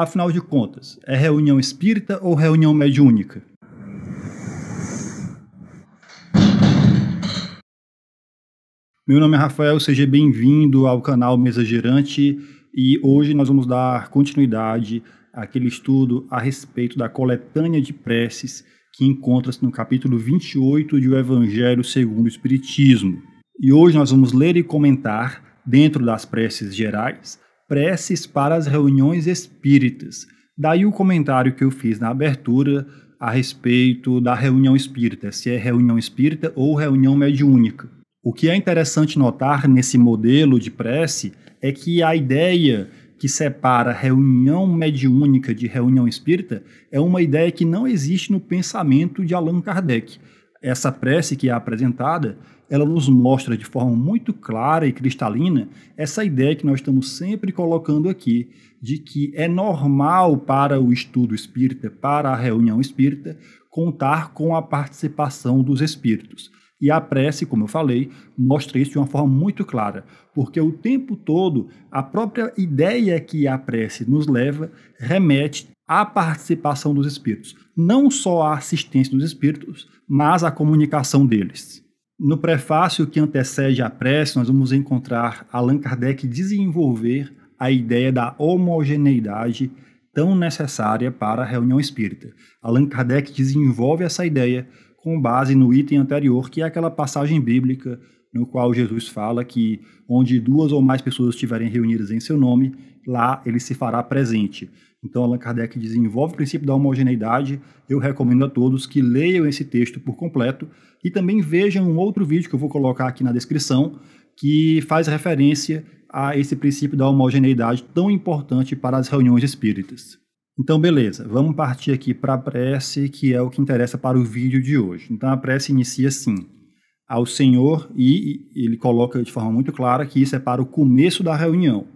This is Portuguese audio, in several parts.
Afinal de contas, é reunião espírita ou reunião mediúnica? Meu nome é Rafael, seja bem-vindo ao canal Mesa Gerante e hoje nós vamos dar continuidade àquele estudo a respeito da coletânea de preces que encontra-se no capítulo 28 de O Evangelho segundo o Espiritismo. E hoje nós vamos ler e comentar, dentro das preces gerais, preces para as reuniões espíritas. Daí o comentário que eu fiz na abertura a respeito da reunião espírita, se é reunião espírita ou reunião mediúnica. O que é interessante notar nesse modelo de prece é que a ideia que separa reunião mediúnica de reunião espírita é uma ideia que não existe no pensamento de Allan Kardec. Essa prece que é apresentada, ela nos mostra de forma muito clara e cristalina essa ideia que nós estamos sempre colocando aqui, de que é normal para o estudo espírita, para a reunião espírita, contar com a participação dos espíritos. E a prece, como eu falei, mostra isso de uma forma muito clara, porque o tempo todo a própria ideia que a prece nos leva remete a participação dos espíritos, não só a assistência dos espíritos, mas a comunicação deles. No prefácio que antecede a prece, nós vamos encontrar Allan Kardec desenvolver a ideia da homogeneidade tão necessária para a reunião espírita. Allan Kardec desenvolve essa ideia com base no item anterior, que é aquela passagem bíblica no qual Jesus fala que onde duas ou mais pessoas estiverem reunidas em seu nome, lá ele se fará presente. Então, Allan Kardec desenvolve o princípio da homogeneidade. Eu recomendo a todos que leiam esse texto por completo e também vejam um outro vídeo que eu vou colocar aqui na descrição, que faz referência a esse princípio da homogeneidade tão importante para as reuniões espíritas. Então, beleza, vamos partir aqui para a prece, que é o que interessa para o vídeo de hoje. Então, a prece inicia assim: ao Senhor, e ele coloca de forma muito clara que isso é para o começo da reunião.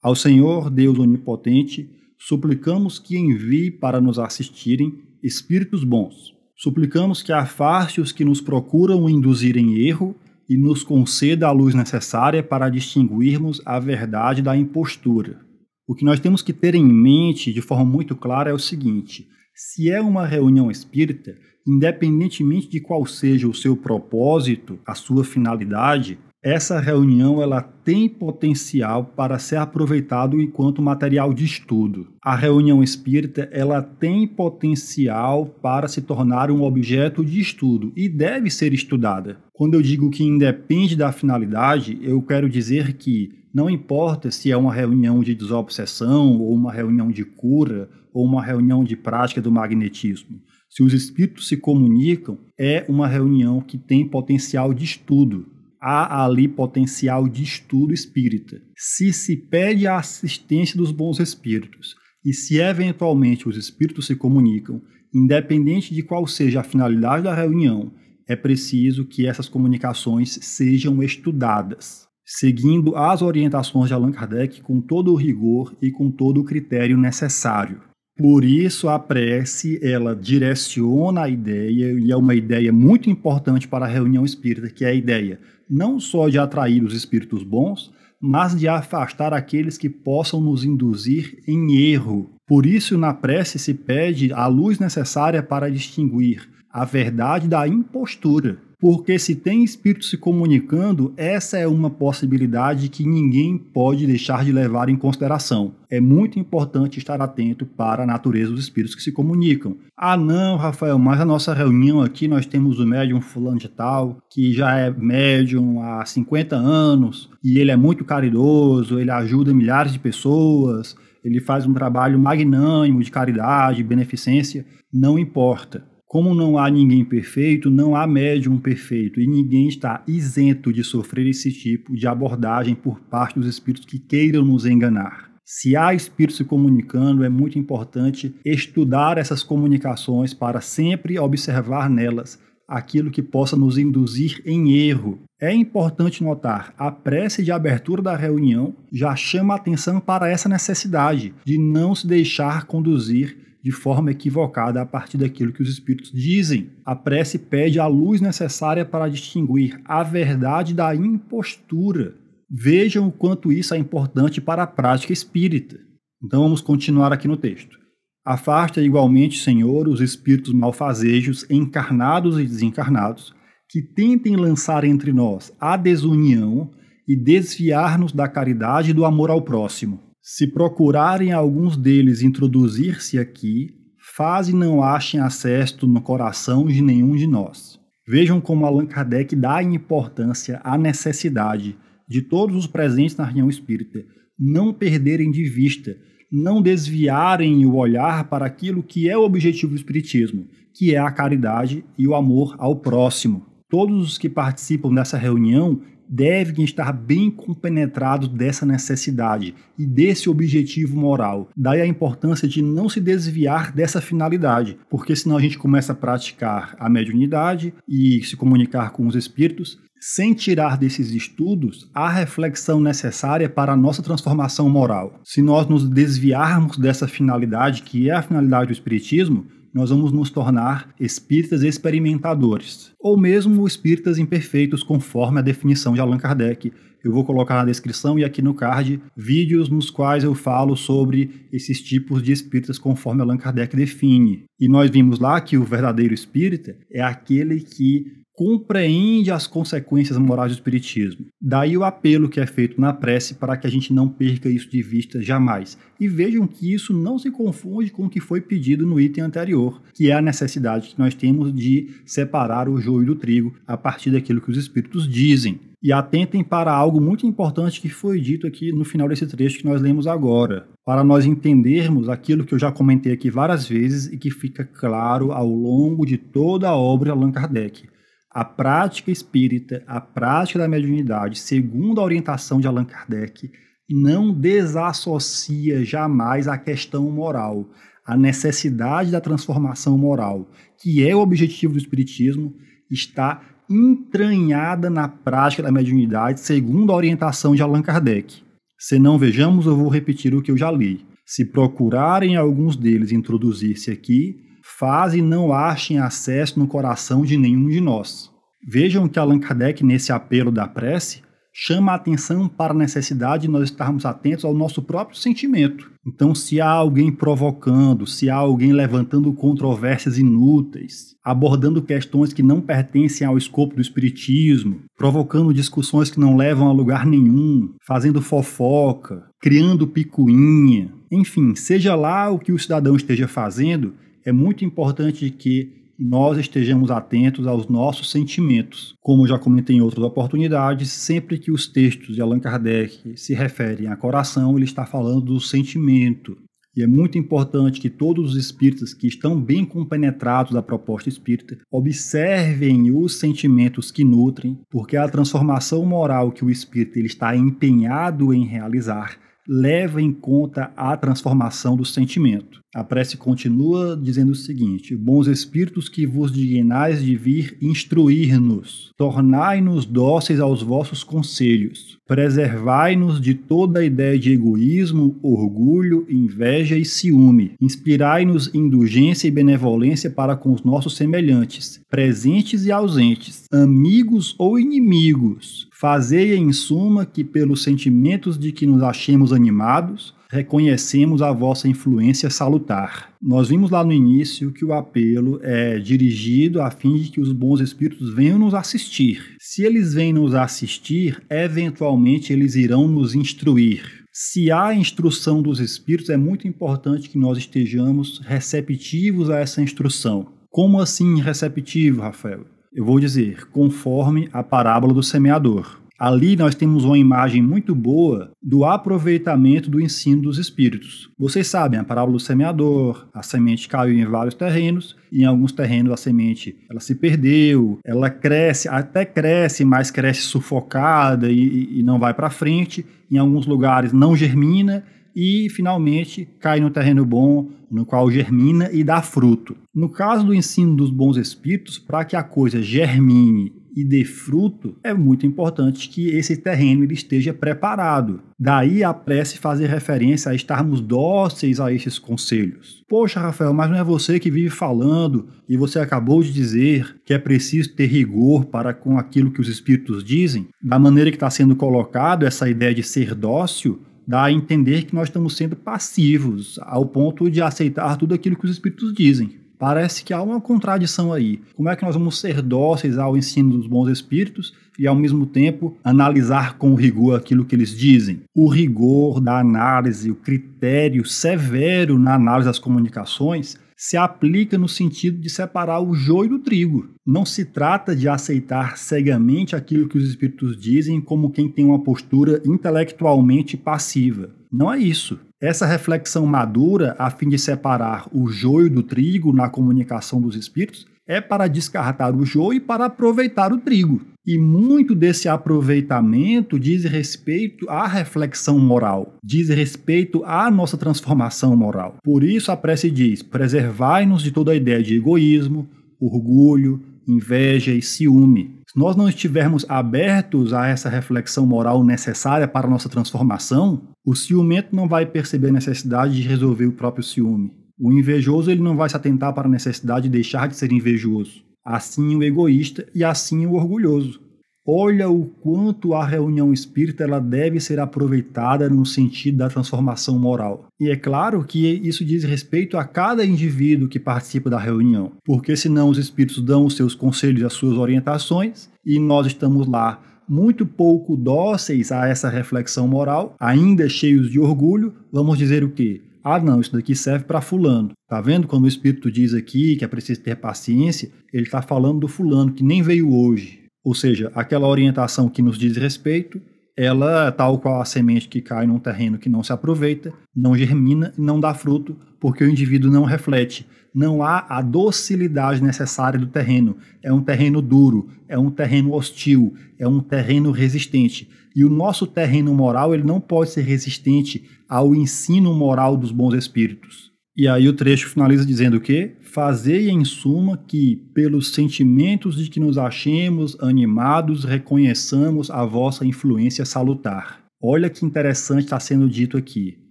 Ao Senhor, Deus Onipotente suplicamos que envie para nos assistirem espíritos bons. Suplicamos que afaste os que nos procuram induzir em erro e nos conceda a luz necessária para distinguirmos a verdade da impostura. O que nós temos que ter em mente de forma muito clara é o seguinte: se é uma reunião espírita, independentemente de qual seja o seu propósito, a sua finalidade, essa reunião ela tem potencial para ser aproveitado enquanto material de estudo. A reunião espírita ela tem potencial para se tornar um objeto de estudo e deve ser estudada. Quando eu digo que independe da finalidade, eu quero dizer que não importa se é uma reunião de desobsessão ou uma reunião de cura ou uma reunião de prática do magnetismo. Se os espíritos se comunicam, é uma reunião que tem potencial de estudo há ali potencial de estudo espírita. Se se pede a assistência dos bons espíritos e se eventualmente os espíritos se comunicam, independente de qual seja a finalidade da reunião, é preciso que essas comunicações sejam estudadas, seguindo as orientações de Allan Kardec com todo o rigor e com todo o critério necessário. Por isso a prece, ela direciona a ideia e é uma ideia muito importante para a reunião espírita, que é a ideia não só de atrair os espíritos bons, mas de afastar aqueles que possam nos induzir em erro. Por isso, na prece se pede a luz necessária para distinguir a verdade da impostura porque se tem espírito se comunicando, essa é uma possibilidade que ninguém pode deixar de levar em consideração. É muito importante estar atento para a natureza dos espíritos que se comunicam. Ah, não, Rafael, mas a nossa reunião aqui nós temos o médium fulano de tal, que já é médium há 50 anos, e ele é muito caridoso, ele ajuda milhares de pessoas, ele faz um trabalho magnânimo de caridade, beneficência, não importa como não há ninguém perfeito, não há médium perfeito e ninguém está isento de sofrer esse tipo de abordagem por parte dos espíritos que queiram nos enganar. Se há espíritos se comunicando, é muito importante estudar essas comunicações para sempre observar nelas aquilo que possa nos induzir em erro. É importante notar, a prece de abertura da reunião já chama atenção para essa necessidade de não se deixar conduzir de forma equivocada a partir daquilo que os espíritos dizem. A prece pede a luz necessária para distinguir a verdade da impostura. Vejam o quanto isso é importante para a prática espírita. Então vamos continuar aqui no texto. Afasta igualmente, Senhor, os espíritos malfazejos, encarnados e desencarnados, que tentem lançar entre nós a desunião e desviar-nos da caridade e do amor ao próximo. Se procurarem alguns deles introduzir-se aqui, fazem não achem acesso no coração de nenhum de nós. Vejam como Allan Kardec dá importância à necessidade de todos os presentes na reunião espírita não perderem de vista, não desviarem o olhar para aquilo que é o objetivo do espiritismo, que é a caridade e o amor ao próximo. Todos os que participam dessa reunião devem estar bem compenetrados dessa necessidade e desse objetivo moral. Daí a importância de não se desviar dessa finalidade, porque senão a gente começa a praticar a mediunidade e se comunicar com os espíritos sem tirar desses estudos a reflexão necessária para a nossa transformação moral. Se nós nos desviarmos dessa finalidade, que é a finalidade do Espiritismo, nós vamos nos tornar espíritas experimentadores, ou mesmo espíritas imperfeitos, conforme a definição de Allan Kardec. Eu vou colocar na descrição e aqui no card vídeos nos quais eu falo sobre esses tipos de espíritas conforme Allan Kardec define. E nós vimos lá que o verdadeiro espírita é aquele que compreende as consequências morais do espiritismo. Daí o apelo que é feito na prece para que a gente não perca isso de vista jamais. E vejam que isso não se confunde com o que foi pedido no item anterior, que é a necessidade que nós temos de separar o joio do trigo a partir daquilo que os espíritos dizem. E atentem para algo muito importante que foi dito aqui no final desse trecho que nós lemos agora, para nós entendermos aquilo que eu já comentei aqui várias vezes e que fica claro ao longo de toda a obra de Allan Kardec a prática espírita, a prática da mediunidade, segundo a orientação de Allan Kardec, não desassocia jamais a questão moral, a necessidade da transformação moral, que é o objetivo do espiritismo, está entranhada na prática da mediunidade, segundo a orientação de Allan Kardec. Se não vejamos, eu vou repetir o que eu já li. Se procurarem alguns deles introduzir-se aqui, faz e não achem acesso no coração de nenhum de nós. Vejam que Allan Kardec, nesse apelo da prece, chama a atenção para a necessidade de nós estarmos atentos ao nosso próprio sentimento. Então, se há alguém provocando, se há alguém levantando controvérsias inúteis, abordando questões que não pertencem ao escopo do espiritismo, provocando discussões que não levam a lugar nenhum, fazendo fofoca, criando picuinha, enfim, seja lá o que o cidadão esteja fazendo, é muito importante que nós estejamos atentos aos nossos sentimentos. Como já comentei em outras oportunidades, sempre que os textos de Allan Kardec se referem a coração, ele está falando do sentimento. E é muito importante que todos os espíritas que estão bem compenetrados da proposta espírita observem os sentimentos que nutrem, porque a transformação moral que o espírita ele está empenhado em realizar leva em conta a transformação do sentimento. A prece continua dizendo o seguinte: Bons espíritos que vos dignais de vir instruir-nos, tornai-nos dóceis aos vossos conselhos, preservai-nos de toda ideia de egoísmo, orgulho, inveja e ciúme, inspirai-nos indulgência e benevolência para com os nossos semelhantes, presentes e ausentes, amigos ou inimigos. Fazei em suma que pelos sentimentos de que nos achemos animados, reconhecemos a vossa influência salutar. Nós vimos lá no início que o apelo é dirigido a fim de que os bons espíritos venham nos assistir. Se eles vêm nos assistir, eventualmente eles irão nos instruir. Se há instrução dos espíritos, é muito importante que nós estejamos receptivos a essa instrução. Como assim receptivo, Rafael? Eu vou dizer, conforme a parábola do semeador. Ali nós temos uma imagem muito boa do aproveitamento do ensino dos espíritos. Vocês sabem a parábola do semeador, a semente caiu em vários terrenos, em alguns terrenos a semente ela se perdeu, ela cresce, até cresce, mas cresce sufocada e, e não vai para frente. Em alguns lugares não germina e finalmente cai no terreno bom, no qual germina e dá fruto. No caso do ensino dos bons espíritos, para que a coisa germine e dê fruto, é muito importante que esse terreno ele esteja preparado. Daí a prece fazer referência a estarmos dóceis a esses conselhos. Poxa, Rafael, mas não é você que vive falando e você acabou de dizer que é preciso ter rigor para com aquilo que os espíritos dizem? Da maneira que está sendo colocado essa ideia de ser dócil, dá a entender que nós estamos sendo passivos ao ponto de aceitar tudo aquilo que os espíritos dizem. Parece que há uma contradição aí. Como é que nós vamos ser dóceis ao ensino dos bons espíritos e, ao mesmo tempo, analisar com rigor aquilo que eles dizem? O rigor da análise, o critério severo na análise das comunicações, se aplica no sentido de separar o joio do trigo. Não se trata de aceitar cegamente aquilo que os espíritos dizem como quem tem uma postura intelectualmente passiva. Não é isso. Essa reflexão madura, a fim de separar o joio do trigo na comunicação dos espíritos, é para descartar o joio e para aproveitar o trigo. E muito desse aproveitamento diz respeito à reflexão moral, diz respeito à nossa transformação moral. Por isso a prece diz: preservai-nos de toda a ideia de egoísmo, orgulho, inveja e ciúme se nós não estivermos abertos a essa reflexão moral necessária para a nossa transformação, o ciumento não vai perceber a necessidade de resolver o próprio ciúme. O invejoso ele não vai se atentar para a necessidade de deixar de ser invejoso. Assim o egoísta e assim o orgulhoso olha o quanto a reunião espírita ela deve ser aproveitada no sentido da transformação moral. E é claro que isso diz respeito a cada indivíduo que participa da reunião, porque senão os espíritos dão os seus conselhos, as suas orientações, e nós estamos lá muito pouco dóceis a essa reflexão moral, ainda cheios de orgulho, vamos dizer o quê? Ah, não, isso daqui serve para fulano. Tá vendo quando o espírito diz aqui que é preciso ter paciência? Ele está falando do fulano que nem veio hoje ou seja, aquela orientação que nos diz respeito, ela, tal qual a semente que cai num terreno que não se aproveita, não germina e não dá fruto, porque o indivíduo não reflete. Não há a docilidade necessária do terreno. É um terreno duro, é um terreno hostil, é um terreno resistente. E o nosso terreno moral ele não pode ser resistente ao ensino moral dos bons espíritos. E aí o trecho finaliza dizendo o quê? Fazei em suma que, pelos sentimentos de que nos achemos animados, reconheçamos a vossa influência salutar. Olha que interessante está sendo dito aqui.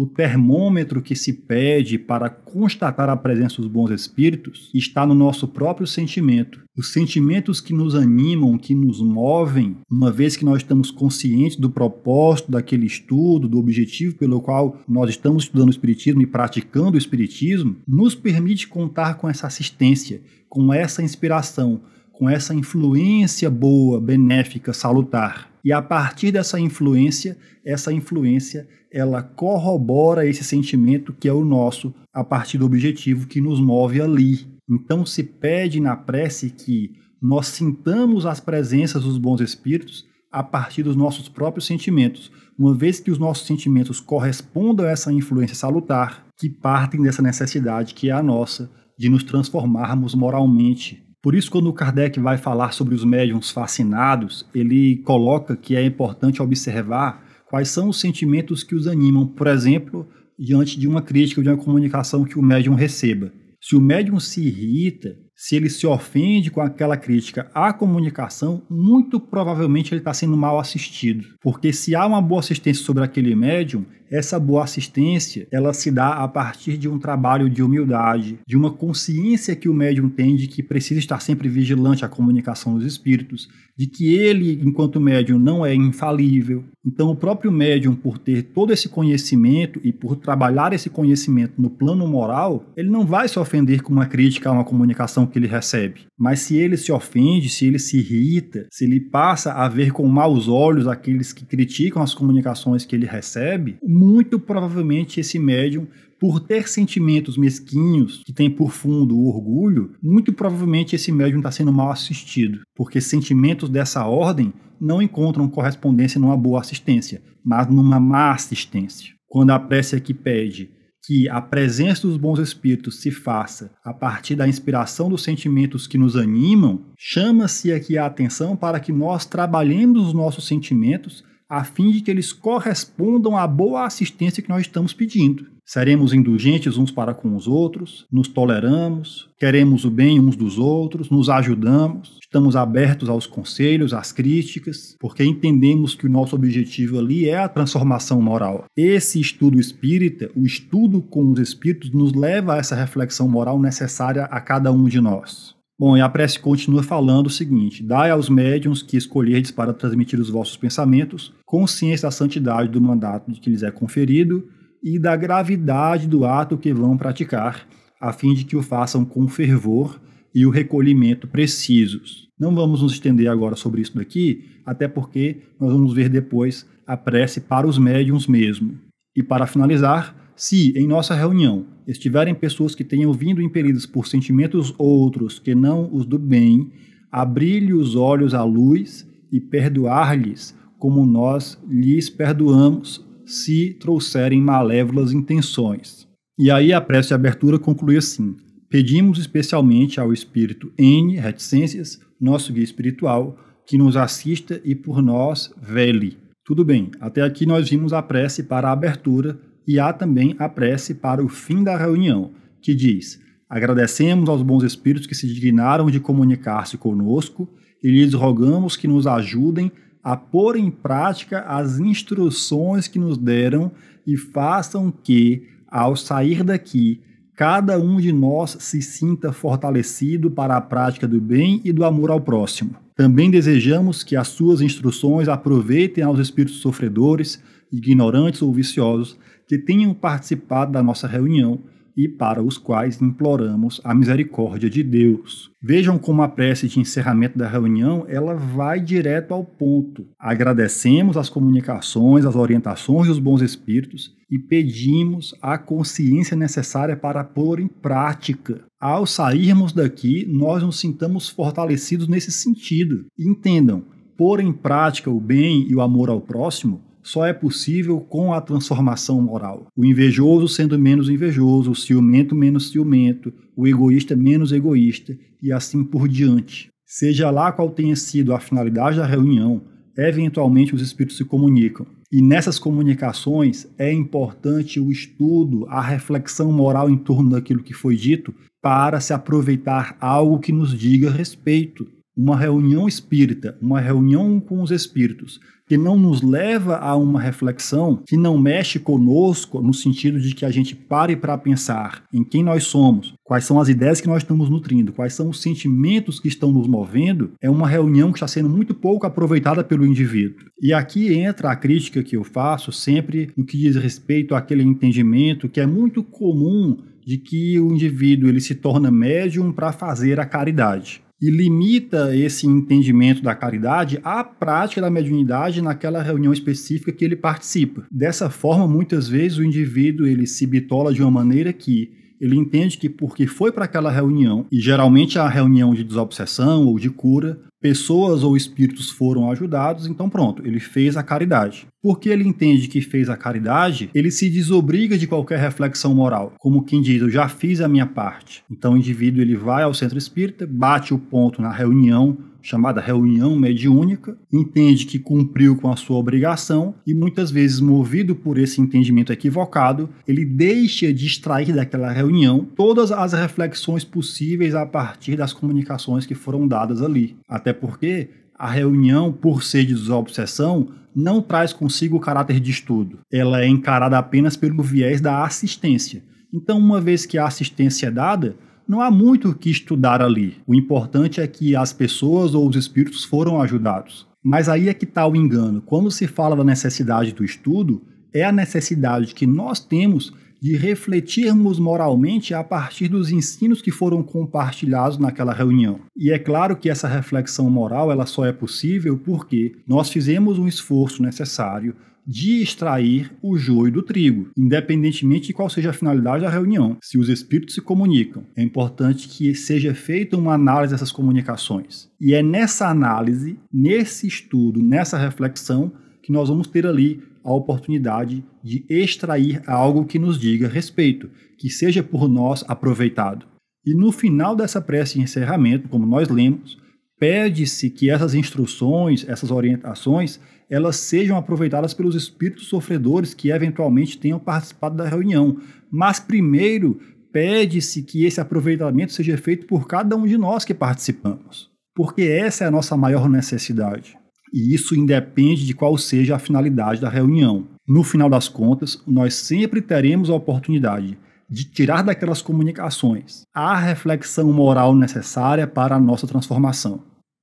O termômetro que se pede para constatar a presença dos bons espíritos está no nosso próprio sentimento. Os sentimentos que nos animam, que nos movem, uma vez que nós estamos conscientes do propósito daquele estudo, do objetivo pelo qual nós estamos estudando o Espiritismo e praticando o Espiritismo, nos permite contar com essa assistência, com essa inspiração, com essa influência boa, benéfica, salutar. E a partir dessa influência, essa influência ela corrobora esse sentimento que é o nosso a partir do objetivo que nos move ali. Então se pede na prece que nós sintamos as presenças dos bons espíritos a partir dos nossos próprios sentimentos, uma vez que os nossos sentimentos correspondam a essa influência salutar, que partem dessa necessidade que é a nossa de nos transformarmos moralmente, por isso, quando Kardec vai falar sobre os médiums fascinados, ele coloca que é importante observar quais são os sentimentos que os animam, por exemplo, diante de uma crítica ou de uma comunicação que o médium receba. Se o médium se irrita, se ele se ofende com aquela crítica à comunicação, muito provavelmente ele está sendo mal assistido. Porque se há uma boa assistência sobre aquele médium, essa boa assistência, ela se dá a partir de um trabalho de humildade, de uma consciência que o médium tem de que precisa estar sempre vigilante à comunicação dos espíritos, de que ele, enquanto médium, não é infalível. Então, o próprio médium, por ter todo esse conhecimento e por trabalhar esse conhecimento no plano moral, ele não vai se ofender com uma crítica a uma comunicação que ele recebe. Mas se ele se ofende, se ele se irrita, se ele passa a ver com maus olhos aqueles que criticam as comunicações que ele recebe, muito provavelmente esse médium por ter sentimentos mesquinhos, que tem por fundo o orgulho, muito provavelmente esse médium está sendo mal assistido, porque sentimentos dessa ordem não encontram correspondência numa boa assistência, mas numa má assistência. Quando a prece aqui é pede que a presença dos bons espíritos se faça a partir da inspiração dos sentimentos que nos animam, chama-se aqui a atenção para que nós trabalhemos os nossos sentimentos a fim de que eles correspondam à boa assistência que nós estamos pedindo. Seremos indulgentes uns para com os outros, nos toleramos, queremos o bem uns dos outros, nos ajudamos, estamos abertos aos conselhos, às críticas, porque entendemos que o nosso objetivo ali é a transformação moral. Esse estudo espírita, o estudo com os espíritos, nos leva a essa reflexão moral necessária a cada um de nós. Bom, e a prece continua falando o seguinte: Dai aos médiuns que escolherdes para transmitir os vossos pensamentos, consciência da santidade do mandato que lhes é conferido e da gravidade do ato que vão praticar, a fim de que o façam com fervor e o recolhimento precisos. Não vamos nos estender agora sobre isso daqui, até porque nós vamos ver depois a prece para os médiuns mesmo. E para finalizar, se em nossa reunião estiverem pessoas que tenham vindo impelidas por sentimentos outros que não os do bem, abri lhe os olhos à luz e perdoar-lhes como nós lhes perdoamos se trouxerem malévolas intenções. E aí a prece de abertura conclui assim: Pedimos especialmente ao espírito N, reticências, nosso guia espiritual, que nos assista e por nós vele. Tudo bem, até aqui nós vimos a prece para a abertura e há também a prece para o fim da reunião, que diz: Agradecemos aos bons espíritos que se dignaram de comunicar-se conosco e lhes rogamos que nos ajudem a pôr em prática as instruções que nos deram e façam que, ao sair daqui, cada um de nós se sinta fortalecido para a prática do bem e do amor ao próximo. Também desejamos que as suas instruções aproveitem aos espíritos sofredores, ignorantes ou viciosos que tenham participado da nossa reunião e para os quais imploramos a misericórdia de Deus. Vejam como a prece de encerramento da reunião, ela vai direto ao ponto. Agradecemos as comunicações, as orientações dos bons espíritos e pedimos a consciência necessária para pôr em prática. Ao sairmos daqui, nós nos sintamos fortalecidos nesse sentido. Entendam, pôr em prática o bem e o amor ao próximo só é possível com a transformação moral. O invejoso sendo menos invejoso, o ciumento menos ciumento, o egoísta menos egoísta e assim por diante. Seja lá qual tenha sido a finalidade da reunião, eventualmente os espíritos se comunicam. E nessas comunicações é importante o estudo, a reflexão moral em torno daquilo que foi dito, para se aproveitar algo que nos diga respeito uma reunião espírita, uma reunião com os espíritos, que não nos leva a uma reflexão, que não mexe conosco no sentido de que a gente pare para pensar em quem nós somos, quais são as ideias que nós estamos nutrindo, quais são os sentimentos que estão nos movendo, é uma reunião que está sendo muito pouco aproveitada pelo indivíduo. E aqui entra a crítica que eu faço sempre no que diz respeito àquele entendimento que é muito comum de que o indivíduo ele se torna médium para fazer a caridade e limita esse entendimento da caridade à prática da mediunidade naquela reunião específica que ele participa. Dessa forma, muitas vezes o indivíduo ele se bitola de uma maneira que ele entende que porque foi para aquela reunião, e geralmente a reunião de desobsessão ou de cura, pessoas ou espíritos foram ajudados, então pronto, ele fez a caridade. Porque ele entende que fez a caridade, ele se desobriga de qualquer reflexão moral, como quem diz, eu já fiz a minha parte. Então o indivíduo ele vai ao centro espírita, bate o ponto na reunião, chamada reunião mediúnica, entende que cumpriu com a sua obrigação e muitas vezes, movido por esse entendimento equivocado, ele deixa de extrair daquela reunião todas as reflexões possíveis a partir das comunicações que foram dadas ali. Até porque a reunião, por ser de obsessão, não traz consigo o caráter de estudo. Ela é encarada apenas pelo viés da assistência. Então, uma vez que a assistência é dada, não há muito o que estudar ali. O importante é que as pessoas ou os espíritos foram ajudados. Mas aí é que está o engano. Quando se fala da necessidade do estudo, é a necessidade que nós temos de refletirmos moralmente a partir dos ensinos que foram compartilhados naquela reunião. E é claro que essa reflexão moral ela só é possível porque nós fizemos um esforço necessário de extrair o joio do trigo, independentemente de qual seja a finalidade da reunião. Se os espíritos se comunicam, é importante que seja feita uma análise dessas comunicações. E é nessa análise, nesse estudo, nessa reflexão, que nós vamos ter ali a oportunidade de extrair algo que nos diga respeito, que seja por nós aproveitado. E no final dessa prece de encerramento, como nós lemos, pede-se que essas instruções, essas orientações, elas sejam aproveitadas pelos espíritos sofredores que eventualmente tenham participado da reunião. Mas primeiro, pede-se que esse aproveitamento seja feito por cada um de nós que participamos, porque essa é a nossa maior necessidade. E isso independe de qual seja a finalidade da reunião. No final das contas, nós sempre teremos a oportunidade de tirar daquelas comunicações a reflexão moral necessária para a nossa transformação.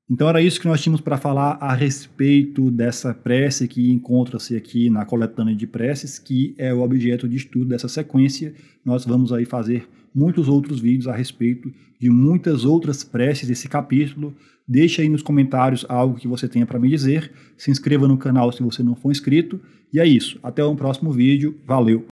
Então era isso que nós tínhamos para falar a respeito dessa prece que encontra-se aqui na coletânea de preces, que é o objeto de estudo dessa sequência. Nós vamos aí fazer muitos outros vídeos a respeito de muitas outras preces desse capítulo. Deixe aí nos comentários algo que você tenha para me dizer. Se inscreva no canal se você não for inscrito. E é isso. Até o um próximo vídeo. Valeu!